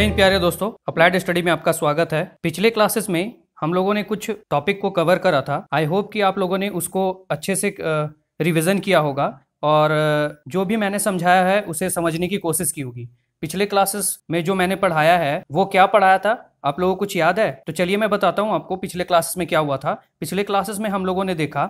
जय हिंद प्यारे दोस्तों अप्लाइड स्टडी में आपका स्वागत है पिछले क्लासेस में हम लोगों ने कुछ टॉपिक को कवर करा था आई होप कि आप लोगों ने उसको अच्छे से रिविजन किया होगा और जो भी मैंने समझाया है उसे समझने की कोशिश की होगी पिछले क्लासेस में जो मैंने पढ़ाया है वो क्या पढ़ाया था आप लोगों को कुछ याद है तो चलिए मैं बताता हूँ आपको पिछले क्लासेस में क्या हुआ था पिछले क्लासेस में हम लोगों ने देखा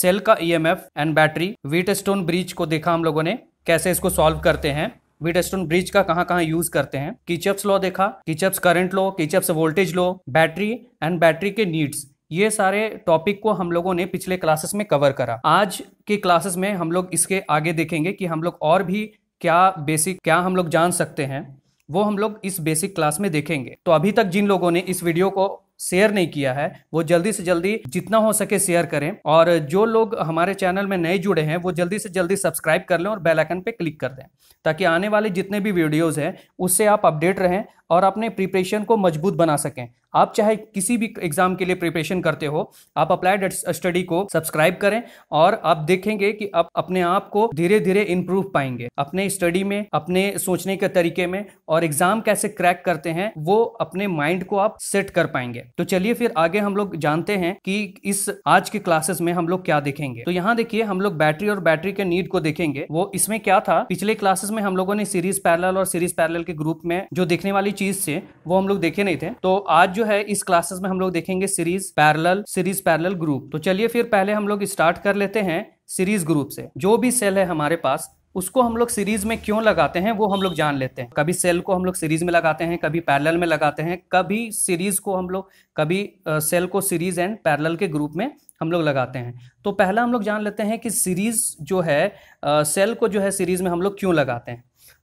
सेल का EMF and battery Wheatstone bridge को देखा हम लोगों ने कैसे इसको सॉल्व करते हैं व्हीटस्टोन ब्रिज का कहाँ कहाँ यूज करते हैं किचअप्स लॉ देखा Kirchhoff's current law Kirchhoff's voltage law battery and battery के नीड्स ये सारे टॉपिक को हम लोगों ने पिछले क्लासेस में कवर करा आज के क्लासेस में हम लोग इसके आगे देखेंगे कि हम लोग और भी क्या बेसिक क्या हम लोग जान सकते हैं वो हम लोग इस बेसिक क्लास में देखेंगे तो अभी तक जिन लोगों ने इस वीडियो को शेयर नहीं किया है वो जल्दी से जल्दी जितना हो सके शेयर करें और जो लोग हमारे चैनल में नए जुड़े हैं वो जल्दी से जल्दी सब्सक्राइब कर लें और बेलाइकन पे क्लिक कर दें ताकि आने वाले जितने भी वीडियोज़ हैं उससे आप अपडेट रहें और अपने प्रिपरेशन को मजबूत बना सकें आप चाहे किसी भी एग्ज़ाम के लिए प्रिपरेशन करते हो आप अप्लाइड स्टडी को सब्सक्राइब करें और आप देखेंगे कि आप अपने आप को धीरे धीरे इंप्रूव पाएंगे अपने स्टडी में अपने सोचने के तरीके में और एग्ज़ाम कैसे क्रैक करते हैं वो अपने माइंड को आप सेट कर पाएंगे तो चलिए फिर आगे हम लोग जानते हैं कि इस आज के क्लासेस में हम लोग क्या देखेंगे तो यहाँ देखिए हम लोग बैटरी और बैटरी के नीड को देखेंगे वो इसमें क्या था पिछले क्लासेस में हम लोगों ने सीरीज पैरल और सीरीज पैरल के ग्रुप में जो देखने वाली चीज़ थी वो हम लोग देखे नहीं थे तो आज जो है इस क्लासेस में हम लोग देखेंगे series parallel series parallel group तो चलिए फिर पहले हम लोग स्टार्ट कर लेते हैं सीरीज ग्रुप से जो भी सेल है हमारे पास उसको हम लोग सीरीज में क्यों लगाते हैं वो हम लोग जान लेते हैं कभी सेल को हम लोग सीरीज में लगाते हैं कभी पैरेलल में लगाते हैं कभी सीरीज को हम लोग कभी सेल को सीरीज एंड पैरेलल के ग्रुप में हम लोग लगाते हैं तो पहला हम लोग जान लेते हैं कि सीरीज जो है सेल को जो है सीरीज में हम लोग क्यों लगाते हैं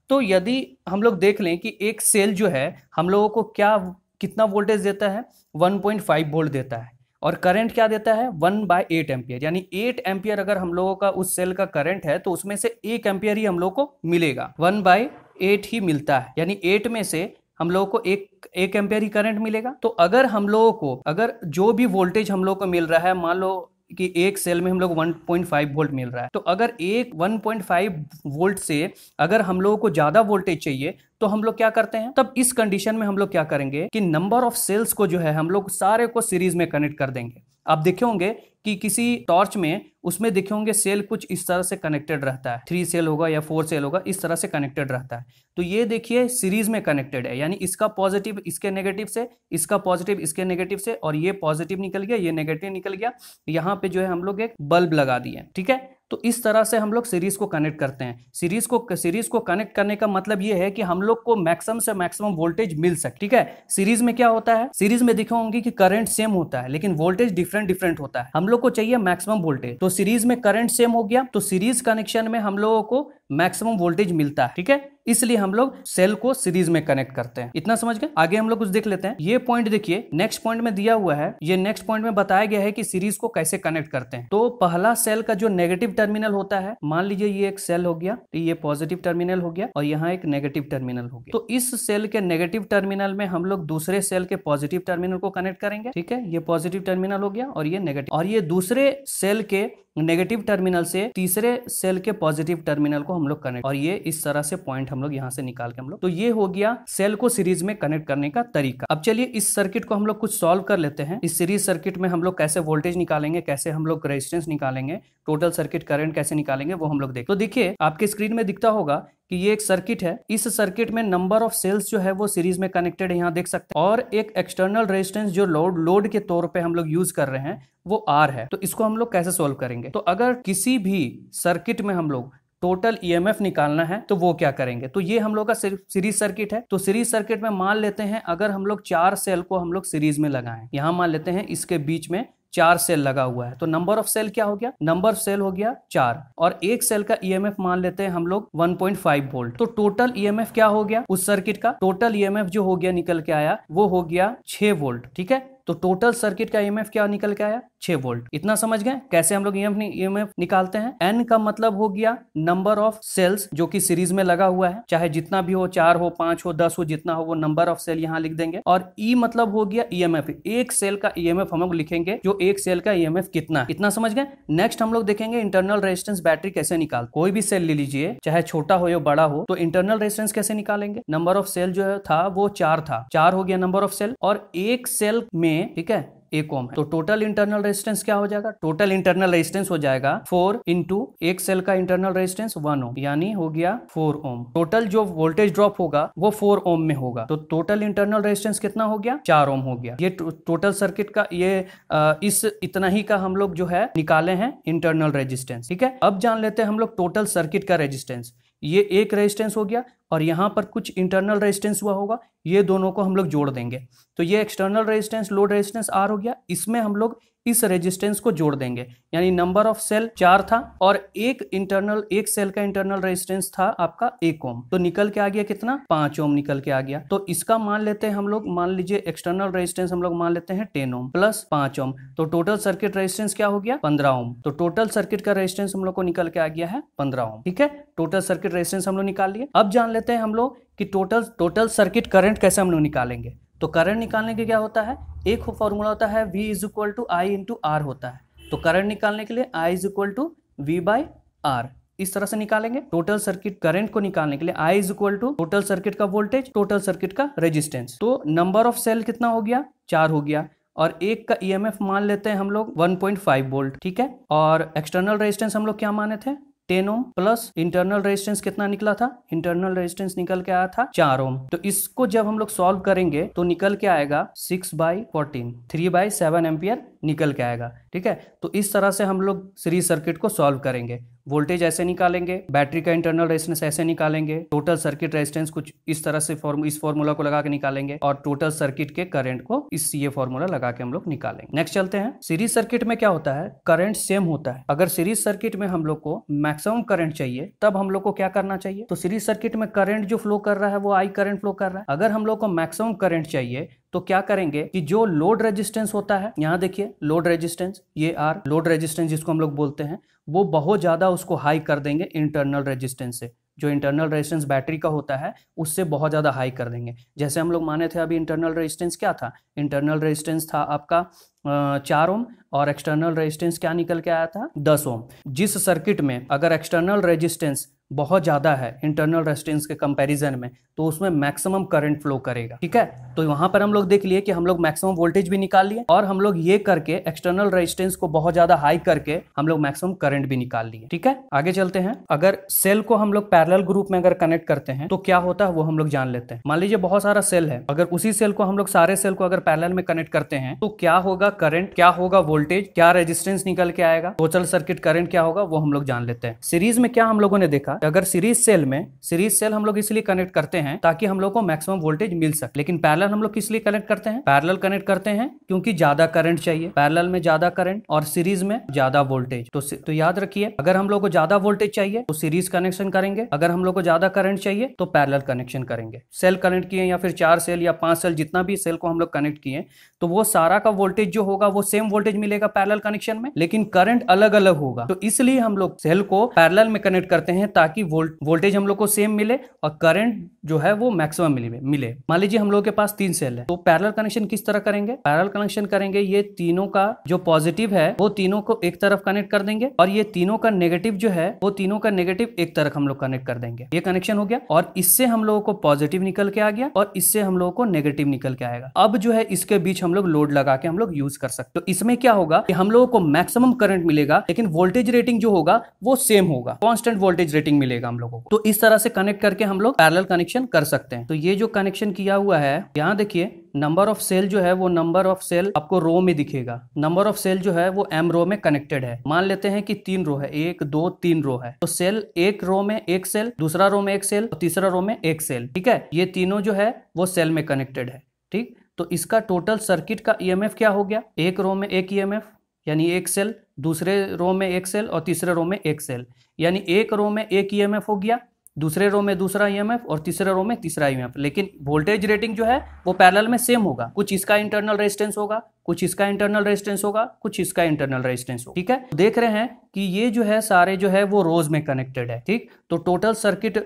तो यदि हम लोग देख लें कि एक सेल जो है हम लोगों को क्या कितना वोल्टेज देता है 1.5 वोल्ट देता है और करंट क्या देता है 1 बाय एट एम्पियर यानी 8 एम्पियर अगर हम लोगों का उस सेल का करंट है तो उसमें से एक एम्पियर ही हम लोग को मिलेगा वन बाय एट ही मिलता है यानी एट में से हम लोगों को एक एक एम्पियर ही करंट मिलेगा तो अगर हम लोगों को अगर जो भी वोल्टेज हम लोग को मिल रहा है मान लो कि एक सेल में हम लोग 1.5 वोल्ट मिल रहा है तो अगर एक 1.5 वोल्ट से अगर हम लोगों को ज़्यादा वोल्टेज चाहिए तो हम लोग क्या करते हैं तब इस कंडीशन में हम लोग क्या करेंगे कि नंबर ऑफ सेल्स को जो है हम लोग सारे को सीरीज में कनेक्ट कर देंगे आप देखे होंगे कि किसी टॉर्च में उसमें देखे होंगे सेल कुछ इस तरह से कनेक्टेड रहता है थ्री सेल होगा या फोर सेल होगा इस तरह से कनेक्टेड रहता है तो ये देखिए सीरीज में कनेक्टेड है यानी इसका पॉजिटिव इसके नेगेटिव से इसका पॉजिटिव इसके नेगेटिव से और ये पॉजिटिव निकल गया ये नेगेटिव निकल गया यहाँ पे जो है हम लोग एक बल्ब लगा दिए ठीक है तो इस तरह से हम लोग सीरीज को कनेक्ट करते हैं सीरीज को सीरीज को कनेक्ट करने का मतलब ये है कि हम लोग को मैक्सिमम से मैक्सिमम वोल्टेज मिल सके ठीक है सीरीज में क्या होता है सीरीज में दिखे होंगे कि करंट सेम होता है लेकिन वोल्टेज डिफरेंट डिफरेंट होता है हम लोग को चाहिए मैक्सिमम वोल्टेज तो सीरीज में करंट सेम हो गया तो सीरीज कनेक्शन में हम लोगों को मैक्सिमम वोल्टेज मिलता है ठीक है इसलिए हम लोग सेल को सीरीज में कनेक्ट करते हैं इतना समझ गए आगे हम लोग कुछ देख लेते हैं ये पॉइंट देखिए नेक्स्ट पॉइंट में दिया हुआ है ये नेक्स्ट पॉइंट में बताया गया है कि सीरीज को कैसे कनेक्ट करते हैं तो पहला सेल का जो नेगेटिव टर्मिनल होता है मान लीजिए ये एक सेल हो गया तो ये पॉजिटिव टर्मिनल हो गया और यहाँ एक नेगेटिव टर्मिनल हो गया तो इस सेल के नेगेटिव टर्मिनल में हम लोग दूसरे सेल के पॉजिटिव टर्मिनल को कनेक्ट करेंगे ठीक है ये पॉजिटिव टर्मिनल हो गया और ये नेगेटिव और ये दूसरे सेल के नेगेटिव टर्मिनल से तीसरे सेल के पॉजिटिव टर्मिनल को हम लोग कनेक्ट और ये इस तरह से पॉइंट हम लोग यहाँ से निकाल के हम लोग तो ये हो गया सेल को सीरीज में कनेक्ट करने का तरीका अब चलिए इस सर्किट को हम लोग कुछ सॉल्व कर लेते हैं इस सीरीज सर्किट में हम लोग कैसे वोल्टेज निकालेंगे कैसे हम लोग रेजिस्टेंस निकालेंगे टोटल सर्किट करंट कैसे निकालेंगे वो हम लोग देख तो देखिए आपके स्क्रीन में दिखता होगा कि ये एक सर्किट है इस सर्किट में नंबर ऑफ सेल्स जो है वो सीरीज में कनेक्टेड है यहाँ देख सकते हैं और एक एक्सटर्नल रेजिस्टेंस जो लोड लोड के तौर पे हम लोग यूज कर रहे हैं वो आर है तो इसको हम लोग कैसे सोल्व करेंगे तो अगर किसी भी सर्किट में हम लोग टोटल ईएमएफ e निकालना है तो वो क्या करेंगे तो ये हम लोग का सीरीज सर्किट है तो सीरीज सर्किट में मान लेते हैं अगर हम लोग चार सेल को हम लोग सीरीज में लगाएं यहाँ मान लेते हैं इसके बीच में चार सेल लगा हुआ है तो नंबर ऑफ सेल क्या हो गया नंबर ऑफ सेल हो गया चार और एक सेल का ईएमएफ e मान लेते हैं हम लोग 1.5 वोल्ट तो टोटल ईएमएफ e क्या हो गया उस सर्किट का टोटल ईएमएफ e जो हो गया निकल के आया वो हो गया 6 वोल्ट ठीक है तो टोटल सर्किट का ईएमएफ क्या निकल के आया छह वोल्ट इतना समझ गए कैसे हम लोग ईएमएफ e e निकालते हैं एन का मतलब हो गया नंबर ऑफ सेल्स जो कि सीरीज में लगा हुआ है चाहे जितना भी हो चार हो पांच हो दस हो जितना हो वो नंबर ऑफ सेल यहाँ लिख देंगे और ई e मतलब हो गया ई e एक सेल का ई हम लोग लिखेंगे जो एक सेल का ई कितना है इतना समझ गए नेक्स्ट हम लोग देखेंगे इंटरनल रेजिस्टेंस बैटरी कैसे निकाल कोई भी सेल ले लीजिए चाहे छोटा हो या बड़ा हो तो इंटरनल रेजिस्टेंस कैसे निकालेंगे नंबर ऑफ सेल जो था वो चार था चार हो गया नंबर ऑफ सेल और एक सेल में ठीक है एक ओम है तो टोटल इंटरनल रेजिस्टेंस क्या हो जाएगा टोटल इंटरनल रेजिस्टेंस हो जाएगा फोर इंटू एक सेल का इंटरनल रेजिस्टेंस वन ओम यानी हो गया फोर ओम टोटल जो वोल्टेज ड्रॉप होगा वो फोर ओम में होगा तो टोटल इंटरनल रेजिस्टेंस कितना हो गया चार ओम हो गया ये टोटल सर्किट का ये आ, इस इतना ही का हम लोग जो है निकाले हैं इंटरनल रेजिस्टेंस ठीक है अब जान लेते हैं हम लोग टोटल सर्किट का रेजिस्टेंस ये एक रेजिस्टेंस हो गया और यहाँ पर कुछ इंटरनल रेजिस्टेंस हुआ होगा ये दोनों को हम लोग जोड़ देंगे तो ये external resistance load resistance R हो गया इसमें हम लोग इस रेजिस्टेंस को जोड़ देंगे यानी नंबर ऑफ सेल चार था और एक इंटरनल एक सेल का इंटरनल रेजिस्टेंस था आपका एक ओम तो निकल के आ गया कितना पांच ओम निकल के आ गया तो इसका मान लेते हैं हम लोग मान लीजिए एक्सटर्नल रेजिस्टेंस हम लोग मान लेते हैं टेन ओम प्लस पांच ओम तो टोटल सर्किट रेजिस्टेंस क्या हो गया पंद्रह ओम तो टोटल सर्किट का रेजिस्टेंस हम लोग को निकल के आ गया है पंद्रह ओम ठीक है टोटल सर्किट रेजिस्टेंस हम लोग निकाल लिए अब जान लेते लेते हैं हम लोग कि टोटल टोटल सर्किट करंट कैसे हम लोग निकालेंगे तो करंट निकालने के क्या होता है एक फॉर्मूला होता है V is equal to I into R होता है तो करंट निकालने के लिए I is equal to V by R इस तरह से निकालेंगे टोटल सर्किट करंट को निकालने के लिए I is equal to total circuit का वोल्टेज टोटल सर्किट का रेजिस्टेंस तो नंबर ऑफ सेल कितना हो गया चार हो गया और एक का ईएमएफ e मान लेते हैं हम लोग 1.5 वोल्ट ठीक है और एक्सटर्नल रेजिस्टेंस हम लोग क्या माने थे ten ohm plus internal resistance कितना निकला था इंटरनल रेजिस्टेंस निकल के आया था चार ओम तो इसको जब हम लोग सॉल्व करेंगे तो निकल के आएगा six by fourteen three by seven ampere निकल के आएगा ठीक है तो इस तरह से हम लोग सीरीज सर्किट को सॉल्व करेंगे वोल्टेज ऐसे निकालेंगे बैटरी का इंटरनल रेजिस्टेंस ऐसे निकालेंगे टोटल सर्किट रेजिस्टेंस कुछ इस तरह से फॉर्म इस फॉर्मूला को लगा के निकालेंगे और टोटल सर्किट के करंट को इस ये फॉर्मूला लगा के हम लोग निकालेंगे नेक्स्ट चलते हैं सीरीज सर्किट में क्या होता है करंट सेम होता है अगर सीरीज सर्किट में हम लोग को मैक्सिमम करंट चाहिए तब हम लोग को क्या करना चाहिए तो सीरीज सर्किट में करंट जो फ्लो कर रहा है वो आई करंट फ्लो कर रहा है अगर हम लोग को मैक्सिमम करंट चाहिए तो क्या करेंगे कि जो लोड रेजिस्टेंस होता है यहाँ देखिए लोड रेजिस्टेंस ये आर लोड रेजिस्टेंस जिसको हम लोग बोलते हैं वो बहुत ज़्यादा उसको हाई कर देंगे इंटरनल रेजिस्टेंस से जो इंटरनल रेजिस्टेंस बैटरी का होता है उससे बहुत ज़्यादा हाई कर देंगे जैसे हम लोग माने थे अभी इंटरनल रेजिस्टेंस क्या था इंटरनल रेजिस्टेंस था आपका चार ओम और एक्सटर्नल रेजिस्टेंस क्या निकल के आया था दस ओम जिस सर्किट में अगर एक्सटर्नल रेजिस्टेंस बहुत ज़्यादा है इंटरनल रेजिस्टेंस के कंपैरिजन में तो उसमें मैक्सिमम करंट फ्लो करेगा ठीक है तो यहाँ पर हम लोग देख लिए कि हम लोग मैक्सिमम वोल्टेज भी निकाल लिए और हम लोग ये करके एक्सटर्नल रेजिस्टेंस को बहुत ज़्यादा हाई करके हम लोग मैक्सिमम करंट भी निकाल लिए ठीक है आगे चलते हैं अगर सेल को हम लोग पैरल ग्रुप में अगर कनेक्ट करते हैं तो क्या होता है वो हम लोग जान लेते हैं मान लीजिए बहुत सारा सेल है अगर उसी सेल को हम लोग सारे सेल को अगर पैरल में कनेक्ट करते हैं तो क्या होगा करंट क्या होगा वोल्टेज क्या रेजिस्टेंस निकल के आएगा टोटल सर्किट करंट क्या होगा वो हम लोग जान लेते हैं सीरीज में क्या हम लोगों ने देखा बाद अगर सीरीज सेल में सीरीज सेल हम लोग इसलिए कनेक्ट करते हैं ताकि हम लोग को मैक्सिमम वोल्टेज मिल सके लेकिन पैरल हम लोग किस लिए कनेक्ट करते हैं पैरल कनेक्ट करते हैं क्योंकि ज्यादा करंट चाहिए पैरल में ज्यादा करंट और सीरीज में ज्यादा वोल्टेज तो तो याद रखिए अगर हम लोग को ज्यादा वोल्टेज चाहिए तो सीरीज कनेक्शन करेंगे अगर हम लोग को ज्यादा करंट चाहिए तो पैरल कनेक्शन करेंगे सेल कनेक्ट किए या फिर चार सेल या पांच सेल जितना भी सेल को हम लोग कनेक्ट किए तो वो सारा का वोल्टेज जो होगा वो सेम वोल्टेज मिलेगा पैरल कनेक्शन में लेकिन करंट अलग अलग होगा तो इसलिए हम लोग सेल को पैरल में कनेक्ट करते हैं ताकि ताकि वोल्ट वोल्टेज हम लोग को सेम मिले और करंट जो है वो मैक्सिमम मिले मिले मान लीजिए हम लोग के पास तीन सेल है तो पैरल कनेक्शन किस तरह करेंगे पैरल कनेक्शन करेंगे ये तीनों का जो पॉजिटिव है वो तीनों को एक तरफ कनेक्ट कर देंगे और ये तीनों का नेगेटिव जो है वो तीनों का नेगेटिव एक तरफ हम लोग कनेक्ट कर देंगे ये कनेक्शन हो गया और इससे हम लोगों को पॉजिटिव निकल के आ गया और इससे हम लोगों को नेगेटिव निकल के आएगा अब जो है इसके बीच हम लोग लोड लगा के हम लोग यूज कर सकते तो इसमें क्या होगा कि हम लोगों को मैक्सिमम करंट मिलेगा लेकिन वोल्टेज रेटिंग जो होगा वो सेम होगा कॉन्स्टेंट वोल्टेज रेटिंग मिलेगा हम लोगों को तो इस तरह से कनेक्ट करके हम लोग पैरल कनेक्शन कर सकते हैं तो ये जो कनेक्शन किया हुआ है यहाँ देखिए नंबर ऑफ सेल जो है वो नंबर ऑफ सेल आपको रो में दिखेगा नंबर ऑफ सेल जो है वो एम रो में कनेक्टेड है मान लेते हैं कि तीन रो है एक दो तीन रो है तो सेल एक रो में एक सेल दूसरा रो में एक सेल और तो तीसरा रो में एक सेल ठीक है ये तीनों जो है वो सेल में कनेक्टेड है ठीक तो इसका टोटल सर्किट का ई e क्या हो गया एक रो में एक ई e यानी एक सेल दूसरे रो में एक सेल और तीसरे रो में एक सेल यानी एक रो में एक ई e हो गया दूसरे रो में दूसरा ई e और तीसरे रो में तीसरा ई e लेकिन वोल्टेज रेटिंग जो है वो पैरल में सेम होगा कुछ इसका इंटरनल रेजिस्टेंस होगा कुछ इसका इंटरनल रेजिस्टेंस होगा कुछ इसका इंटरनल रेजिस्टेंस होगा ठीक है तो देख रहे हैं कि ये जो है सारे जो है वो रोज में कनेक्टेड है ठीक तो टोटल सर्किट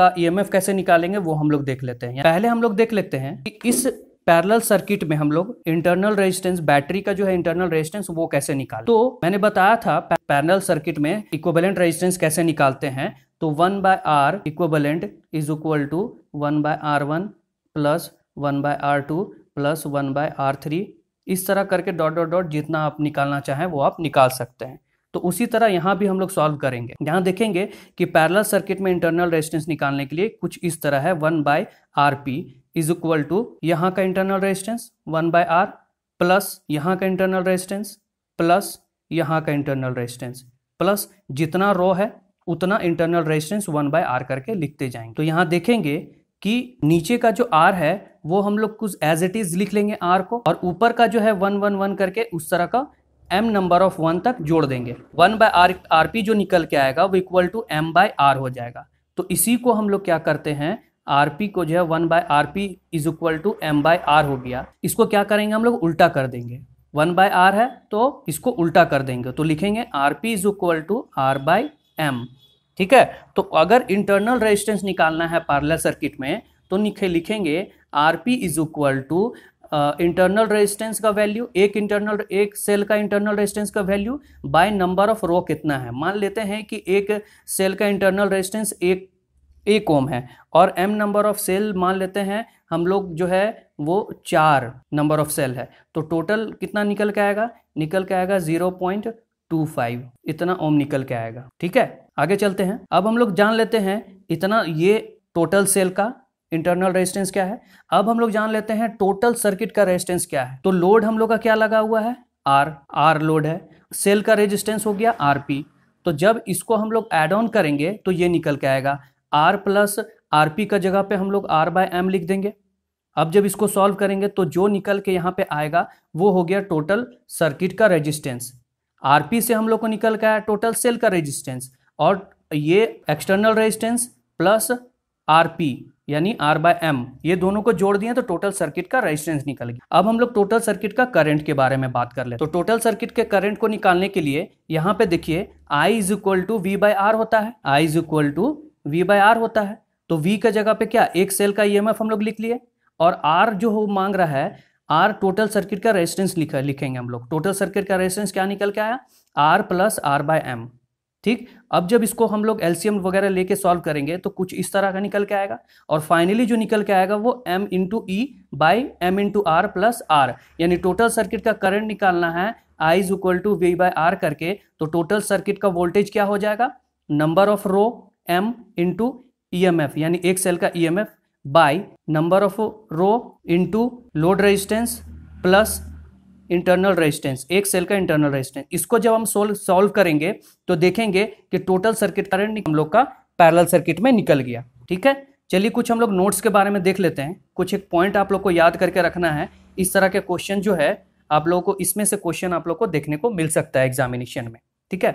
का ई कैसे निकालेंगे वो हम लोग देख लेते हैं पहले हम लोग देख लेते हैं कि इस पैरेलल सर्किट में हम लोग इंटरनल रेजिस्टेंस बैटरी का जो है इंटरनल रेजिस्टेंस वो कैसे निकाल तो मैंने बताया था पैरेलल सर्किट में इक्वेलेंट रेजिस्टेंस कैसे निकालते हैं तो one by R equivalent is equal to one by R one plus one by R two plus one by R three इस तरह करके डॉट डॉट डॉट जितना आप निकालना चाहें वो आप निकाल सकते हैं तो उसी तरह यहाँ भी हम लोग सॉल्व करेंगे यहाँ देखेंगे कि पैरल सर्किट में इंटरनल रेजिस्टेंस निकालने के लिए कुछ इस तरह है one by R P is equal to यहाँ का internal resistance one by R plus यहाँ का इंटरनल रेजिस्टेंस प्लस यहाँ का इंटरनल रेजिस्टेंस प्लस जितना रो है उतना internal resistance one by R करके लिखते जाएंगे तो यहाँ देखेंगे कि नीचे का जो आर है वो हम लोग कुछ एज इट इज लिख लेंगे आर को और ऊपर का जो है वन वन वन करके उस तरह का एम नंबर ऑफ वन तक जोड़ देंगे one by R R P जो निकल के आएगा वो equal to M by R हो जाएगा तो इसी को हम लोग क्या करते हैं आर पी को जो है one by R P is equal to M by R हो गया इसको क्या करेंगे हम लोग उल्टा कर देंगे वन बाय आर है तो इसको उल्टा कर देंगे तो लिखेंगे R P is equal to R by M ठीक है तो अगर इंटरनल रेजिस्टेंस निकालना है पार्लर सर्किट में तो लिखे लिखेंगे R P is equal to internal resistance का वैल्यू एक इंटरनल एक सेल का इंटरनल रेजिस्टेंस का value by number of row कितना है मान लेते हैं कि एक सेल का इंटरनल रेजिस्टेंस एक एक ओम है और एम नंबर ऑफ सेल मान लेते हैं हम लोग जो है वो चार नंबर ऑफ सेल है तो टोटल कितना निकल के आएगा निकल के आएगा जीरो पॉइंट टू फाइव इतना ओम निकल के आएगा ठीक है आगे चलते हैं अब हम लोग जान लेते हैं इतना ये टोटल सेल का इंटरनल रेजिस्टेंस क्या है अब हम लोग जान लेते हैं टोटल सर्किट का रेजिस्टेंस क्या है तो लोड हम लोग का क्या लगा हुआ है आर आर लोड है सेल का रेजिस्टेंस हो गया आर पी तो जब इसको हम लोग एड ऑन करेंगे तो ये निकल के आएगा आर प्लस आर पी का जगह पे हम लोग आर बाय एम लिख देंगे अब जब इसको सॉल्व करेंगे तो जो निकल के यहाँ पे आएगा वो हो गया टोटल सर्किट का रेजिस्टेंस आर पी से हम लोग को निकल के आया टोटल सेल का रेजिस्टेंस और ये external resistance plus R P यानी R बाय एम ये दोनों को जोड़ दिए तो टोटल सर्किट का रेजिस्टेंस निकल गया अब हम लोग टोटल सर्किट का करंट के बारे में बात कर ले तो टोटल सर्किट के करंट को निकालने के लिए यहाँ पे देखिए I is equal to V by R होता है I is equal to V by R होता है तो V का जगह पे क्या एक सेल का ई e हम लोग लिख लिए और आर जो हो मांग रहा है आर टोटल सर्किट का रेजिस्टेंस लिखेंगे हम लोग टोटल सर्किट का रेजिस्टेंस क्या निकल के आया R plus R by M ठीक अब जब इसको हम लोग एल्सियम वगैरह लेके सॉल्व करेंगे तो कुछ इस तरह का निकल के आएगा और फाइनली जो निकल के आएगा वो M into E by M into R plus R यानी टोटल सर्किट का करंट निकालना है I is equal to V by R करके तो टोटल सर्किट का वोल्टेज क्या हो जाएगा number of row M into E M F यानी एक सेल का E M F by number of row into load resistance plus internal resistance एक सेल का इंटरनल रेजिस्टेंस इसको जब हम सोल्व सॉल्व करेंगे तो देखेंगे कि टोटल सर्किट करंट हम लोग का पैरल सर्किट में निकल गया ठीक है चलिए कुछ हम लोग नोट्स के बारे में देख लेते हैं कुछ एक पॉइंट आप लोग को याद करके रखना है इस तरह के क्वेश्चन जो है आप लोगों को इसमें से क्वेश्चन आप लोग को देखने को मिल सकता है एग्जामिनेशन में ठीक है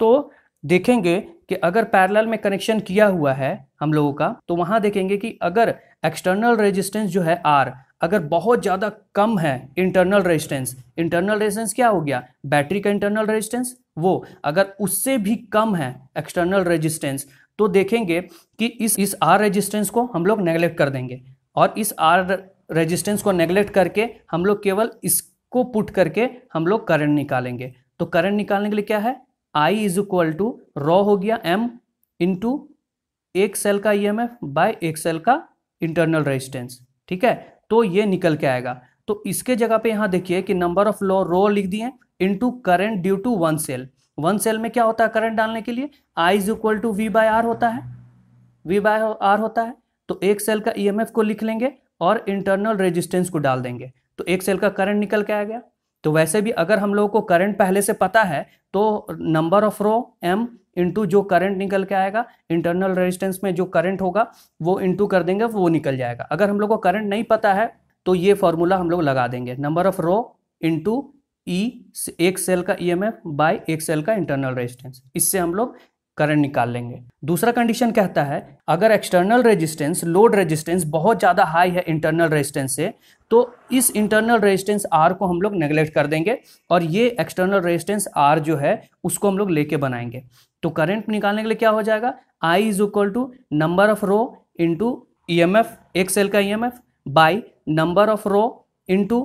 तो देखेंगे कि अगर पैरेलल में कनेक्शन किया हुआ है हम लोगों का तो वहां देखेंगे कि अगर एक्सटर्नल रेजिस्टेंस जो है आर अगर बहुत ज़्यादा कम है इंटरनल रेजिस्टेंस इंटरनल रेजिस्टेंस क्या हो गया बैटरी का इंटरनल रेजिस्टेंस वो अगर उससे भी कम है एक्सटर्नल रेजिस्टेंस तो देखेंगे कि इस इस आर रेजिस्टेंस को हम लोग नेगलेक्ट कर देंगे और इस आर रेजिस्टेंस को नेगलेक्ट करके हम लोग केवल इसको पुट करके हम लोग करंट निकालेंगे तो करंट निकालने के लिए क्या है I is equal to row हो गया एम इंटू एक सेल का ई एम एफ बाय एक सेल का इंटरनल रेजिस्टेंस ठीक है तो ये निकल के आएगा तो इसके जगह पे यहाँ देखिए कि नंबर ऑफ लो रो लिख दिए two current due to one cell one cell में क्या होता है करंट डालने के लिए I is equal to V by R होता है वी बाय आर होता है तो एक सेल का एफ e को लिख लेंगे और इंटरनल रेजिस्टेंस को डाल देंगे तो एक सेल का करंट निकल के आ गया तो वैसे भी अगर हम लोगों को करंट पहले से पता है तो number of row M into जो करंट निकल के आएगा इंटरनल रेजिस्टेंस में जो करंट होगा वो इंटू कर देंगे वो निकल जाएगा अगर हम लोग को करंट नहीं पता है तो ये फॉर्मूला हम लोग लगा देंगे number of row into E एक सेल का ई एम एफ बाई एक सेल का इंटरनल रेजिस्टेंस इससे हम लोग करंट निकाल लेंगे दूसरा कंडीशन कहता है अगर एक्सटर्नल रेजिस्टेंस लोड रेजिस्टेंस बहुत ज़्यादा हाई है इंटरनल रेजिस्टेंस से तो इस इंटरनल रेजिस्टेंस आर को हम लोग नेग्लेक्ट कर देंगे और ये एक्सटर्नल रेजिस्टेंस आर जो है उसको हम लोग लेके बनाएंगे तो करंट निकालने के लिए क्या हो जाएगा I is equal to number of row into E M F एक सेल का E M F by number of row into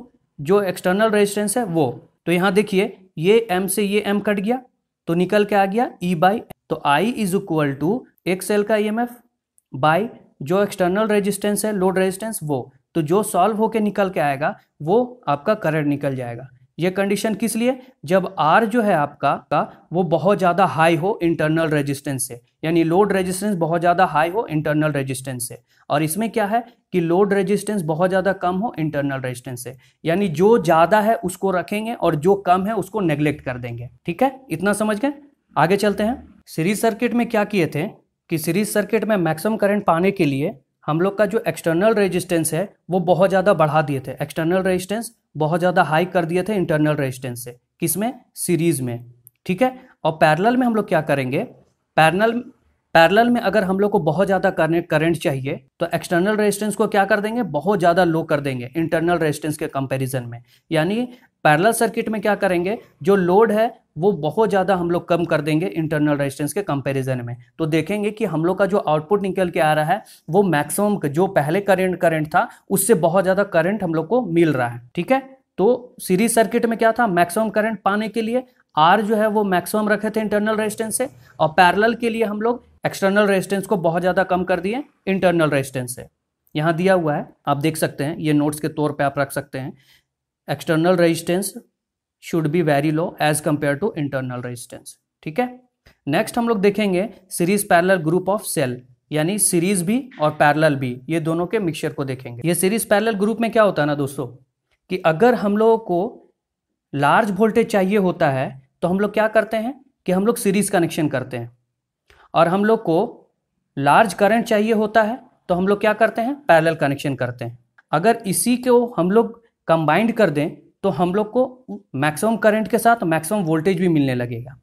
जो एक्सटर्नल रेजिस्टेंस है वो तो यहाँ देखिए ये एम से ये एम कट गया तो निकल के आ गया ई e बाई तो आई इज इक्वल टू एक सेल का ई एम एफ बाई जो एक्सटर्नल रेजिस्टेंस है लोड रेजिस्टेंस वो तो जो सॉल्व होकर निकल के आएगा वो आपका करंट निकल जाएगा ये कंडीशन किस लिए जब आर जो है आपका का वो बहुत ज़्यादा हाई हो इंटरनल रेजिस्टेंस से यानी लोड रेजिस्टेंस बहुत ज़्यादा हाई हो इंटरनल रेजिस्टेंस से और इसमें क्या है कि लोड रेजिस्टेंस बहुत ज़्यादा कम हो इंटरनल रेजिस्टेंस से यानी जो ज़्यादा है उसको रखेंगे और जो कम है उसको नेग्लेक्ट कर देंगे ठीक है इतना समझ गए आगे चलते हैं सीरीज सर्किट में क्या किए थे कि सीरीज सर्किट में मैक्सिमम करंट पाने के लिए हम लोग का जो एक्सटर्नल रेजिस्टेंस है वो बहुत ज़्यादा बढ़ा दिए थे एक्सटर्नल रेजिस्टेंस बहुत ज़्यादा हाई कर दिए थे इंटरनल रेजिस्टेंस से किस में सीरीज में ठीक है और पैरल में हम लोग क्या करेंगे पैरल पैरेलल में अगर हम लोग को बहुत ज़्यादा करंट करंट चाहिए तो एक्सटर्नल रेजिस्टेंस को क्या कर देंगे बहुत ज़्यादा लो कर देंगे इंटरनल रेजिस्टेंस के कंपैरिजन में यानी पैरेलल सर्किट में क्या करेंगे जो लोड है वो बहुत ज़्यादा हम लोग कम कर देंगे इंटरनल रेजिस्टेंस के कंपैरिजन में तो देखेंगे कि हम लोग का जो आउटपुट निकल के आ रहा है वो मैक्सिमम जो पहले करंट करंट था उससे बहुत ज़्यादा करंट हम लोग को मिल रहा है ठीक है तो सीरीज सर्किट में क्या था मैक्सिमम करंट पाने के लिए आर जो है वो मैक्सिमम रखे थे इंटरनल रेजिस्टेंस से और पैरेलल के लिए हम लोग एक्सटर्नल रेजिस्टेंस को बहुत ज़्यादा कम कर दिए इंटरनल रेजिस्टेंस से यहाँ दिया हुआ है आप देख सकते हैं ये नोट्स के तौर पे आप रख सकते हैं external resistance should be very low as compare to internal resistance ठीक है नेक्स्ट हम लोग देखेंगे series parallel group of cell यानी सीरीज भी और पैरेलल भी ये दोनों के मिक्सचर को देखेंगे ये सीरीज पैरेलल ग्रुप में क्या होता है ना दोस्तों कि अगर हम लोगों को लार्ज वोल्टेज चाहिए होता है तो हम लोग क्या करते हैं कि हम लोग सीरीज कनेक्शन करते हैं और हम लोग को लार्ज करंट चाहिए होता है तो हम लोग क्या करते हैं पैरेलल कनेक्शन करते हैं अगर इसी को हम लोग कंबाइंड कर दें तो हम लोग को मैक्सिमम करंट के साथ मैक्सिमम वोल्टेज भी मिलने लगेगा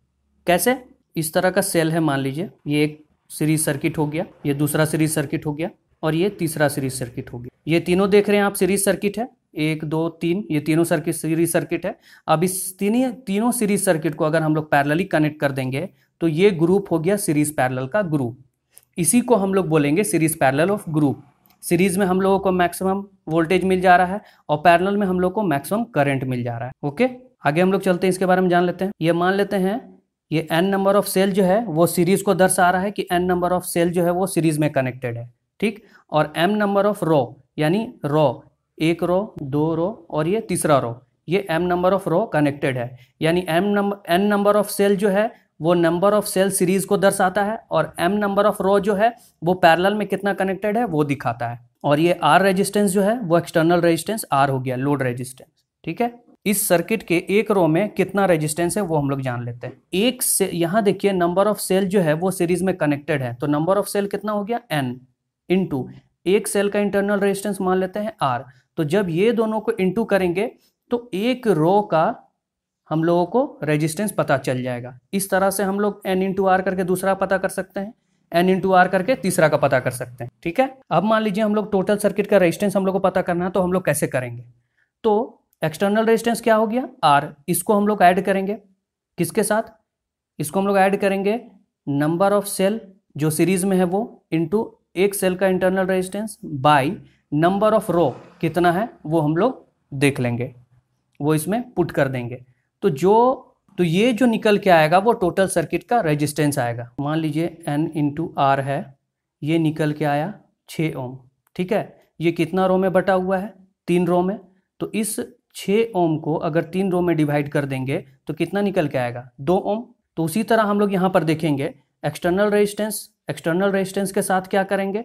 कैसे इस तरह का सेल है मान लीजिए ये एक सीरीज सर्किट हो गया ये दूसरा सीरीज सर्किट हो गया और ये तीसरा सीरीज सर्किट हो गया ये तीनों देख रहे हैं आप सीरीज सर्किट है एक दो तीन ये तीनों सर्किट सीरीज सर्किट है अब इस तीन तीनों सीरीज सर्किट को अगर हम लोग पैरेलली कनेक्ट कर देंगे तो ये ग्रुप हो गया सीरीज पैरेलल का ग्रुप इसी को हम लोग बोलेंगे series parallel of group series में हम लोगों को मैक्सिमम वोल्टेज मिल जा रहा है और पैरेलल में हम लोग को मैक्सिमम करंट मिल जा रहा है ओके आगे हम लोग चलते हैं इसके बारे में जान लेते हैं ये मान लेते हैं ये एन नंबर ऑफ सेल जो है वो सीरीज को दर्शा रहा है कि एन नंबर ऑफ सेल जो है वो सीरीज में कनेक्टेड है ठीक और एम नंबर ऑफ रो यानी रो एक रो दो रो और ये तीसरा रो ये M number of row connected है यानी M number N number of cell जो है वो नंबर ऑफ सेल सीरीज को दर्शाता है और एम नंबर ऑफ रो जो है वो पैरेलल में कितना कनेक्टेड है वो दिखाता है और ये आर रेजिस्टेंस जो है वो एक्सटर्नल रेजिस्टेंस आर हो गया लोड रेजिस्टेंस ठीक है इस सर्किट के एक रो में कितना रेजिस्टेंस है वो हम लोग जान लेते हैं एक से यहाँ देखिए नंबर ऑफ सेल जो है वो सीरीज में कनेक्टेड है तो नंबर ऑफ सेल कितना हो गया एन इंटू एक सेल का इंटरनल रेजिस्टेंस मान लेते हैं आर तो जब ये दोनों को इंटू करेंगे तो एक रो का हम लोगों को रेजिस्टेंस पता चल जाएगा इस तरह से हम लोग एन टू आर करके दूसरा पता कर सकते हैं एन टू आर करके तीसरा का पता कर सकते हैं ठीक है अब मान लीजिए हम लोग टोटल सर्किट का रेजिस्टेंस हम लोग को पता करना है तो हम लोग कैसे करेंगे तो एक्सटर्नल रेजिस्टेंस क्या हो गया आर इसको हम लोग ऐड करेंगे किसके साथ इसको हम लोग ऐड करेंगे नंबर ऑफ सेल जो सीरीज में है वो इंटू एक सेल का internal resistance by number of row कितना है वो हम लोग देख लेंगे वो इसमें पुट कर देंगे तो जो तो ये जो निकल के आएगा वो टोटल सर्किट का रेजिस्टेंस आएगा मान लीजिए एन इंटू आर है ये निकल के आया छः ओम ठीक है ये कितना रो में बटा हुआ है तीन रो में तो इस छः ओम को अगर तीन रो में डिवाइड कर देंगे तो कितना निकल के आएगा दो ओम तो उसी तरह हम लोग यहाँ पर देखेंगे एक्सटर्नल रेजिस्टेंस एक्सटर्नल रेजिस्टेंस के साथ क्या करेंगे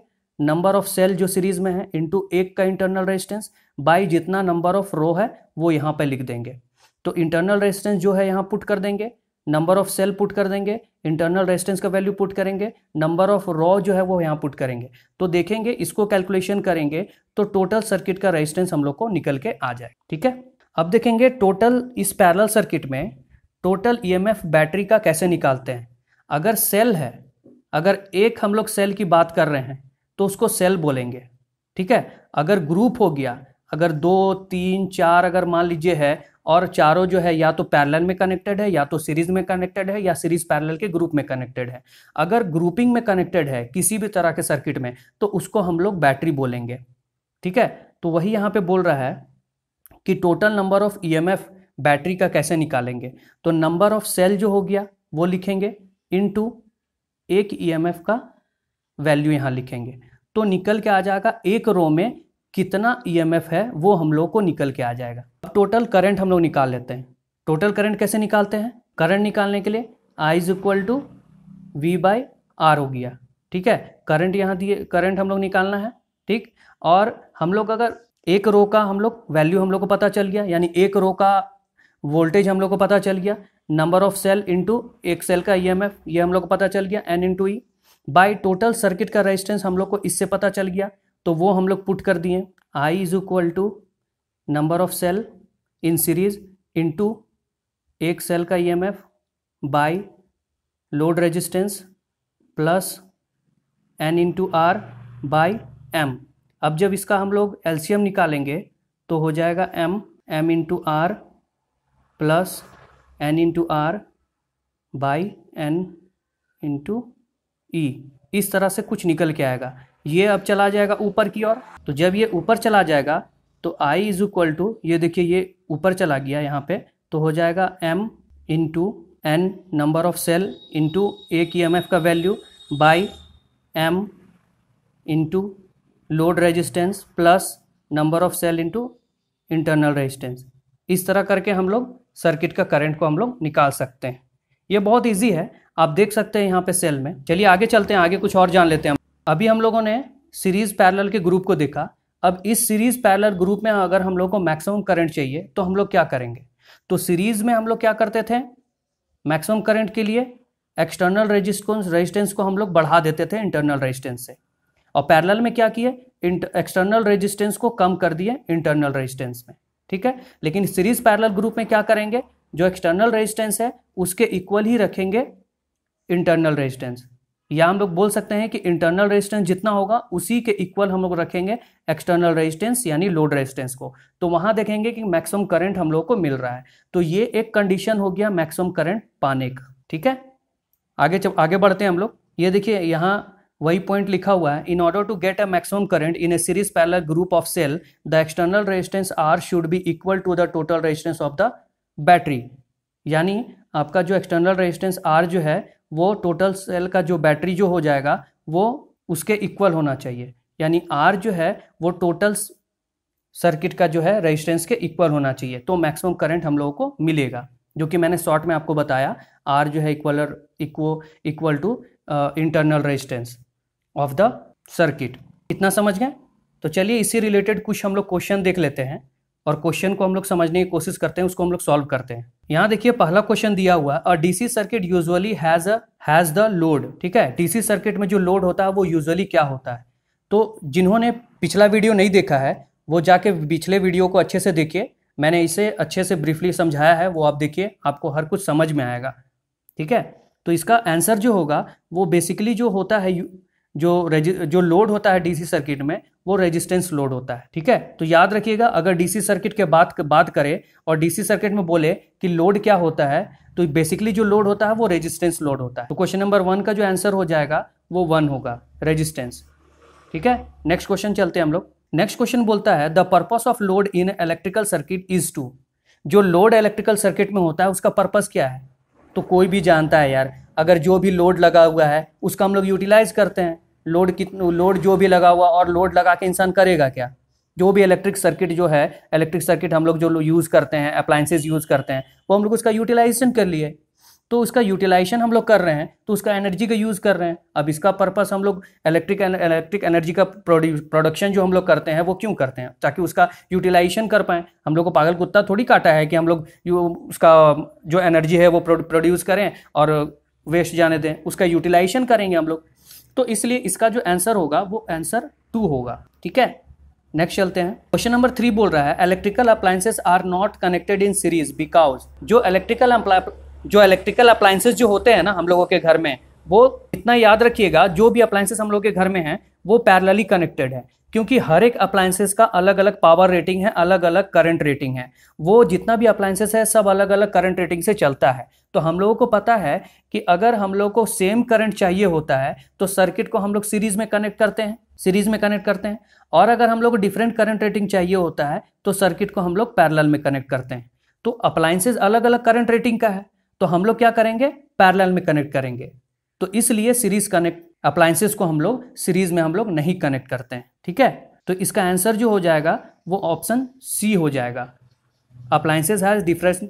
नंबर ऑफ सेल जो सीरीज में है इंटू एक का इंटरनल रेजिस्टेंस बाई जितना नंबर ऑफ रो है वो यहाँ पर लिख देंगे तो इंटरनल रेजिस्टेंस जो है यहाँ पुट कर देंगे नंबर ऑफ सेल पुट कर देंगे इंटरनल रेजिस्टेंस का वैल्यू पुट करेंगे नंबर ऑफ रॉ जो है वो यहाँ पुट करेंगे तो देखेंगे इसको कैलकुलेशन करेंगे तो टोटल सर्किट का रेजिस्टेंस हम लोग को निकल के आ जाए ठीक है अब देखेंगे टोटल इस पैरल सर्किट में टोटल ई बैटरी का कैसे निकालते हैं अगर सेल है अगर एक हम लोग सेल की बात कर रहे हैं तो उसको सेल बोलेंगे ठीक है अगर ग्रुप हो गया अगर दो तीन चार अगर मान लीजिए है और चारों जो है या तो पैरेलल में कनेक्टेड है या तो सीरीज में कनेक्टेड है या सीरीज पैरेलल के ग्रुप में कनेक्टेड है अगर ग्रुपिंग में कनेक्टेड है किसी भी तरह के सर्किट में तो उसको हम लोग बैटरी बोलेंगे ठीक है तो वही यहाँ पे बोल रहा है कि total number of E battery का कैसे निकालेंगे तो नंबर ऑफ सेल जो हो गया वो लिखेंगे इन टू एक ई e का वैल्यू यहाँ लिखेंगे तो निकल के आ जाएगा एक रो में कितना ई e है वो हम लोग को निकल के आ जाएगा टोटल करंट हम लोग निकाल लेते हैं टोटल करंट कैसे निकालते हैं करंट निकालने के लिए I is equal to V by R हो गया ठीक है करंट यहाँ दिए करंट हम लोग निकालना है ठीक और हम लोग अगर एक रो का हम लोग वैल्यू हम लोग को पता चल गया यानी एक रो का वोल्टेज हम लोग को पता चल गया नंबर ऑफ सेल इंटू एक सेल का ई e ये हम लोग को पता चल गया N into E by total circuit का रेजिस्टेंस हम लोग को इससे पता चल गया तो वो हम लोग पुट कर दिए I is equal to number of cell in series into एक सेल का EMF e by load resistance plus N into R by M अब जब इसका हम लोग एलसीएम निकालेंगे तो हो जाएगा M M into R plus N into R by N into E e। इस तरह से कुछ निकल के आएगा ये अब चला जाएगा ऊपर की ओर तो जब ये ऊपर चला जाएगा तो आई इज इक्वल टू ये देखिए ये ऊपर चला गया यहाँ पे तो हो जाएगा M into N number of cell into A की एम का value by M into load resistance plus number of cell into internal resistance इस तरह करके हम लोग सर्किट का करंट को हम लोग निकाल सकते हैं ये बहुत इजी है आप देख सकते हैं यहाँ पे सेल में चलिए आगे चलते हैं आगे कुछ और जान लेते हैं अभी हम लोगों ने सीरीज पैरेलल के ग्रुप को देखा अब इस सीरीज पैरलर ग्रुप में अगर हम लोग को मैक्सिमम करंट चाहिए तो हम लोग क्या करेंगे तो सीरीज में हम लोग क्या करते थे मैक्सिमम करंट के लिए एक्सटर्नल रेजिस्टेंस रेजिस्टेंस को हम लोग बढ़ा देते थे इंटरनल रेजिस्टेंस से और पैरेलल में क्या किए एक्सटर्नल रेजिस्टेंस को कम कर दिए इंटरनल रेजिस्टेंस में ठीक है लेकिन सीरीज पैरेलल ग्रुप में क्या करेंगे जो एक्सटर्नल रेजिस्टेंस है उसके इक्वल ही रखेंगे इंटरनल रेजिस्टेंस या हम लोग बोल सकते हैं कि इंटरनल रेजिस्टेंस जितना होगा उसी के इक्वल हम लोग रखेंगे एक्सटर्नल रेजिस्टेंस यानी लोड रेजिस्टेंस को तो वहां देखेंगे कि मैक्सिमम करंट हम लोग को मिल रहा है तो ये एक कंडीशन हो गया मैक्सिमम करंट पाने का ठीक है आगे जब आगे बढ़ते हैं हम लोग ये देखिए यहाँ वही पॉइंट लिखा हुआ है in order to get a maximum current in a series parallel group of cell the external resistance R should be equal to the total resistance of the battery यानी आपका जो एक्सटर्नल रेजिस्टेंस आर जो है वो total cell का जो battery जो हो जाएगा वो उसके इक्वल होना चाहिए यानी आर जो है वो टोटल सर्किट का जो है रेजिस्टेंस के इक्वल होना चाहिए तो मैक्सिमम करंट हम लोगों को मिलेगा जो कि मैंने शॉर्ट में आपको बताया आर जो है equal equal equal to internal resistance of the circuit इतना समझ गए तो चलिए इसी रिलेटेड कुछ हम लोग क्वेश्चन देख लेते हैं और क्वेश्चन को हम लोग समझने की कोशिश करते हैं उसको हम लोग सॉल्व करते हैं यहाँ देखिए पहला क्वेश्चन दिया हुआ है DC circuit usually has a has the load ठीक है डीसी सर्किट में जो लोड होता है वो यूजुअली क्या होता है तो जिन्होंने पिछला वीडियो नहीं देखा है वो जाके पिछले वीडियो को अच्छे से देखिए मैंने इसे अच्छे से ब्रीफली समझाया है वो आप देखिए आपको हर कुछ समझ में आएगा ठीक है तो इसका आंसर जो होगा वो बेसिकली जो होता है जो जो लोड होता है डीसी सर्किट में वो रेजिस्टेंस लोड होता है ठीक है तो याद रखिएगा अगर डीसी सर्किट के बात बात करें और डीसी सर्किट में बोले कि लोड क्या होता है तो बेसिकली जो लोड होता है वो रेजिस्टेंस लोड होता है तो क्वेश्चन नंबर वन का जो आंसर हो जाएगा वो वन होगा रेजिस्टेंस ठीक है नेक्स्ट क्वेश्चन चलते हैं हम लोग नेक्स्ट क्वेश्चन बोलता है the purpose of load in electrical circuit is to जो लोड इलेक्ट्रिकल सर्किट में होता है उसका पर्पज क्या है तो कोई भी जानता है यार अगर जो भी लोड लगा हुआ है उसका हम लोग यूटिलाइज करते हैं लोड कित लोड जो भी लगा हुआ और लोड लगा के इंसान करेगा क्या जो भी इलेक्ट्रिक सर्किट जो है इलेक्ट्रिक सर्किट हम लोग जो यूज़ करते हैं अप्लाइंसेज यूज़ करते हैं वो हम लोग उसका यूटिलाइजेशन कर लिए तो उसका यूटिलाइजेशन हम लोग कर रहे हैं तो उसका एनर्जी का यूज़ कर रहे हैं अब इसका पर्पस हम लोग इलेक्ट्रिक इलेक्ट्रिक एनर्जी का प्रोडक्शन जो हम लोग करते हैं वो क्यों करते हैं ताकि उसका यूटिलाइजेशन कर पाएँ हम लोग को पागल कुत्ता थोड़ी काटा है कि हम लोग उसका जो एनर्जी है वो प्रोड्यूस करें और वेस्ट जाने दें उसका यूटिलाइजेशन करेंगे हम लोग तो इसलिए इसका जो आंसर होगा वो आंसर टू होगा ठीक है नेक्स्ट चलते हैं क्वेश्चन नंबर थ्री बोल रहा है electrical appliances are not connected in series because जो इलेक्ट्रिकल जो इलेक्ट्रिकल अप्लायसेज जो होते हैं ना हम लोगों के घर में वो इतना याद रखिएगा जो भी अप्लायंसेस हम लोग के घर में है वो पैरलली कनेक्टेड है क्योंकि हर एक अप्लायंसेस का अलग अलग पावर रेटिंग है अलग अलग करंट रेटिंग है वो जितना भी अप्लायंसेस है सब अलग अलग करंट रेटिंग से चलता है तो हम लोगों को पता है कि अगर हम लोग को सेम करंट चाहिए होता है तो सर्किट को हम लोग सीरीज में कनेक्ट करते हैं सीरीज में कनेक्ट करते हैं और अगर हम लोग को डिफरेंट करंट रेटिंग चाहिए होता है तो सर्किट को हम लोग पैरल में कनेक्ट करते हैं तो अप्लायंसेज अलग अलग करंट रेटिंग का है तो हम लोग क्या करेंगे पैरल में कनेक्ट करेंगे तो इसलिए सीरीज कनेक्ट अप्लायंसेस को हम लोग सीरीज में हम लोग नहीं कनेक्ट करते हैं ठीक है तो इसका आंसर जो हो जाएगा वो ऑप्शन सी हो जाएगा appliances has different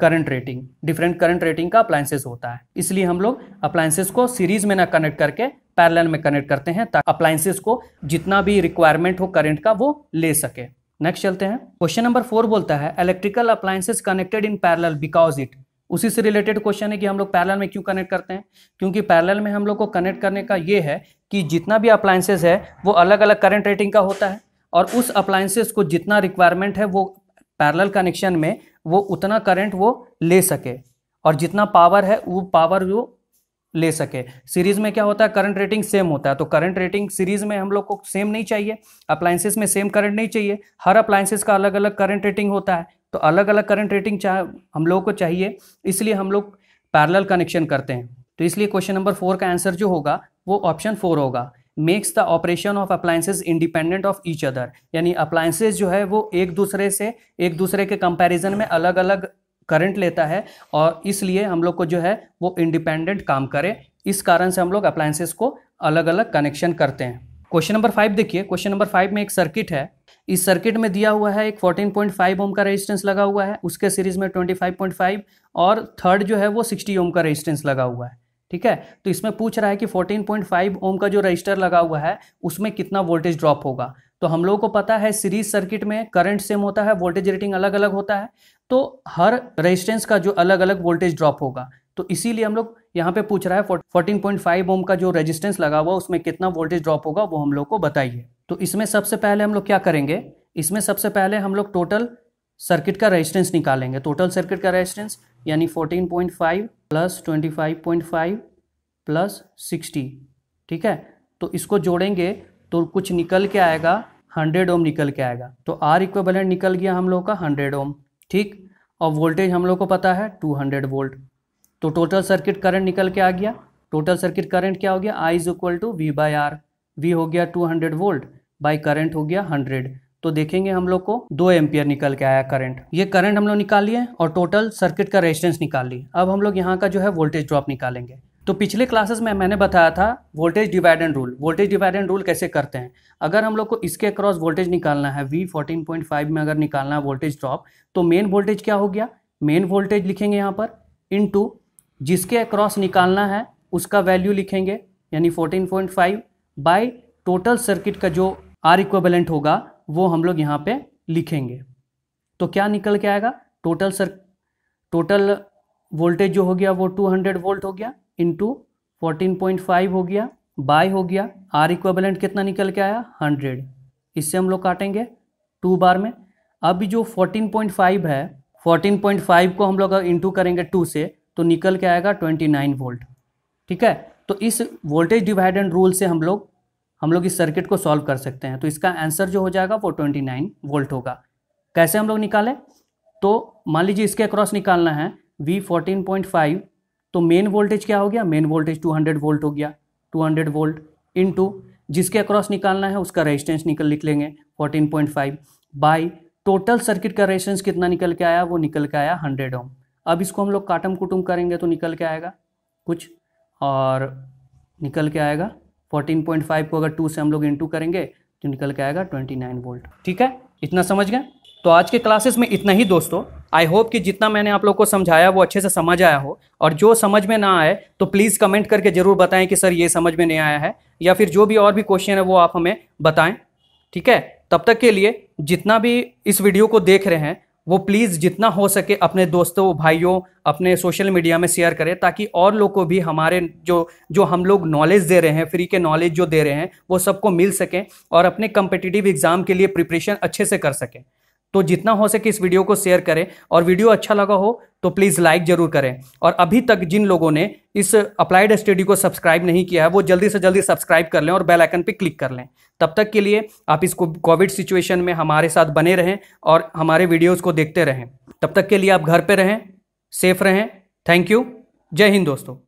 current rating different current rating का अप्लायंसेस होता है इसलिए हम लोग अप्लायंसेस को सीरीज में ना कनेक्ट करके पैरल में कनेक्ट करते हैं ताकि अप्लायंसेस को जितना भी रिक्वायरमेंट हो करंट का वो ले सके नेक्स्ट चलते हैं क्वेश्चन नंबर फोर बोलता है electrical appliances connected in parallel because it उसी से रिलेटेड क्वेश्चन है कि हम लोग पैरल में क्यों कनेक्ट करते हैं क्योंकि पैरल में हम लोग को कनेक्ट करने का ये है कि जितना भी अप्लायंसेज है वो अलग अलग करंट रेटिंग का होता है और उस अप्लायंसेज को जितना रिक्वायरमेंट है वो पैरल कनेक्शन में वो उतना करंट वो ले सके और जितना पावर है वो पावर वो ले सके सीरीज में क्या होता है करंट रेटिंग सेम होता है तो करंट रेटिंग सीरीज में हम लोग को सेम नहीं चाहिए अप्लायंसेस में सेम करंट नहीं चाहिए हर अप्लायंसेस का अलग अलग करंट रेटिंग होता है तो अलग अलग करंट रेटिंग हम लोगों को चाहिए इसलिए हम लोग पैरल कनेक्शन करते हैं तो इसलिए क्वेश्चन नंबर फोर का आंसर जो होगा वो ऑप्शन फोर होगा makes the operation of appliances independent of each other यानी अप्लायंसेज जो है वो एक दूसरे से एक दूसरे के कंपेरिजन में अलग अलग करंट लेता है और इसलिए हम लोग को जो है वो इंडिपेंडेंट काम करे इस कारण से हम लोग अप्लायंसेज को अलग अलग कनेक्शन करते हैं क्वेश्चन नंबर फाइव देखिए क्वेश्चन नंबर फाइव में एक सर्किट है इस सर्किट में दिया हुआ है एक 14.5 ओम का रेजिस्टेंस लगा हुआ है उसके सीरीज में 25.5 और थर्ड जो है वो 60 ओम का रेजिस्टेंस लगा हुआ है ठीक है तो इसमें पूछ रहा है कि 14.5 ओम का जो रजिस्टर लगा हुआ है उसमें कितना वोल्टेज ड्रॉप होगा तो हम लोगों को पता है सीरीज सर्किट में करंट सेम होता है वोल्टेज रेटिंग अलग अलग होता है तो हर रजिस्टेंस का जो अलग अलग वोल्टेज ड्रॉप होगा तो इसीलिए हम लोग यहाँ पे पूछ रहा है 14.5 ओम का जो रेजिस्टेंस लगा हुआ उसमें कितना वोल्टेज ड्रॉप होगा वो हम लोग को बताइए तो इसमें सबसे पहले हम लोग क्या करेंगे इसमें सबसे पहले हम लोग टोटल सर्किट का रेजिस्टेंस निकालेंगे टोटल सर्किट का रेजिस्टेंस यानी 14.5 प्लस ट्वेंटी प्लस सिक्सटी ठीक है तो इसको जोड़ेंगे तो कुछ निकल के आएगा 100 ओम निकल के आएगा तो आर इक्वेलेंट निकल गया हम लोग का 100 ओम ठीक और वोल्टेज हम लोग को पता है 200 वोल्ट तो टोटल सर्किट करंट निकल के आ गया टोटल सर्किट करंट क्या हो गया I is equal to V by R V हो गया 200 वोल्ट बाई करंट हो गया हंड्रेड तो देखेंगे हम लोग को दो एम्पियर निकल के आया करंट ये करंट हम लोग निकाल लिए और टोटल सर्किट का रेजिस्टेंस निकाल लिए अब हम लोग यहाँ का जो है वोल्टेज ड्रॉप निकालेंगे तो पिछले क्लासेस में मैंने बताया था voltage divide and rule voltage divide and rule कैसे करते हैं अगर हम लोग को इसके अक्रॉस वोल्टेज निकालना है वी फोर्टीन पॉइंट फाइव में अगर निकालना है वोल्टेज ड्रॉप तो मेन वोल्टेज क्या हो गया मेन वोल्टेज लिखेंगे यहाँ पर इन टू जिसके अक्रॉस निकालना है उसका वैल्यू लिखेंगे यानी fourteen point five by total circuit का जो आर इक्वेबलेंट होगा वो हम लोग यहाँ पे लिखेंगे तो क्या निकल के आएगा टोटल सर टोटल वोल्टेज जो हो गया वो 200 वोल्ट हो गया इंटू 14.5 हो गया बाय हो गया आर इक्वेबलेंट कितना निकल के आया 100 इससे हम लोग काटेंगे टू बार में अब जो 14.5 है 14.5 को हम लोग इंटू करेंगे टू से तो निकल के आएगा 29 वोल्ट ठीक है तो इस वोल्टेज डिवाइडेंड रूल से हम लोग हम लोग इस सर्किट को सॉल्व कर सकते हैं तो इसका आंसर जो हो जाएगा वो ट्वेंटी नाइन वोल्ट होगा कैसे हम लोग निकालें तो मान लीजिए इसके अक्रॉस निकालना है वी फोर्टीन पॉइंट फाइव तो मेन वोल्टेज क्या हो गया main voltage two hundred volt हो गया two hundred volt into जिसके अक्रॉस निकालना है उसका रेजिस्टेंस निकल लिख लेंगे fourteen point five by total circuit का रेजिस्टेंस कितना निकल के आया वो निकल के आया हंड्रेड ओम अब इसको हम लोग काटम कुटुम करेंगे तो निकल के आएगा कुछ और निकल के आएगा 14.5 को अगर टू से हम लोग इंटू करेंगे तो निकल के आएगा 29 वोल्ट ठीक है इतना समझ गए तो आज के क्लासेस में इतना ही दोस्तों आई होप कि जितना मैंने आप लोग को समझाया वो अच्छे से समझ आया हो और जो समझ में ना आए तो प्लीज़ कमेंट करके ज़रूर बताएं कि सर ये समझ में नहीं आया है या फिर जो भी और भी क्वेश्चन है वो आप हमें बताएं ठीक है तब तक के लिए जितना भी इस वीडियो को देख रहे हैं वो प्लीज़ जितना हो सके अपने दोस्तों भाइयों अपने सोशल मीडिया में शेयर करें ताकि और लोग को भी हमारे जो जो हम लोग नॉलेज दे रहे हैं फ्री के नॉलेज जो दे रहे हैं वो सबको मिल सकें और अपने कंपिटिटिव एग्ज़ाम के लिए प्रिपरेशन अच्छे से कर सकें तो जितना हो सके इस वीडियो को शेयर करें और वीडियो अच्छा लगा हो तो प्लीज़ लाइक ज़रूर करें और अभी तक जिन लोगों ने इस अप्लाइड स्टडी को सब्सक्राइब नहीं किया है वो जल्दी से जल्दी सब्सक्राइब कर लें और बेल आइकन पे क्लिक कर लें तब तक के लिए आप इस कोविड सिचुएशन में हमारे साथ बने रहें और हमारे वीडियोज़ को देखते रहें तब तक के लिए आप घर पर रहें सेफ रहें थैंक यू जय हिंद दोस्तों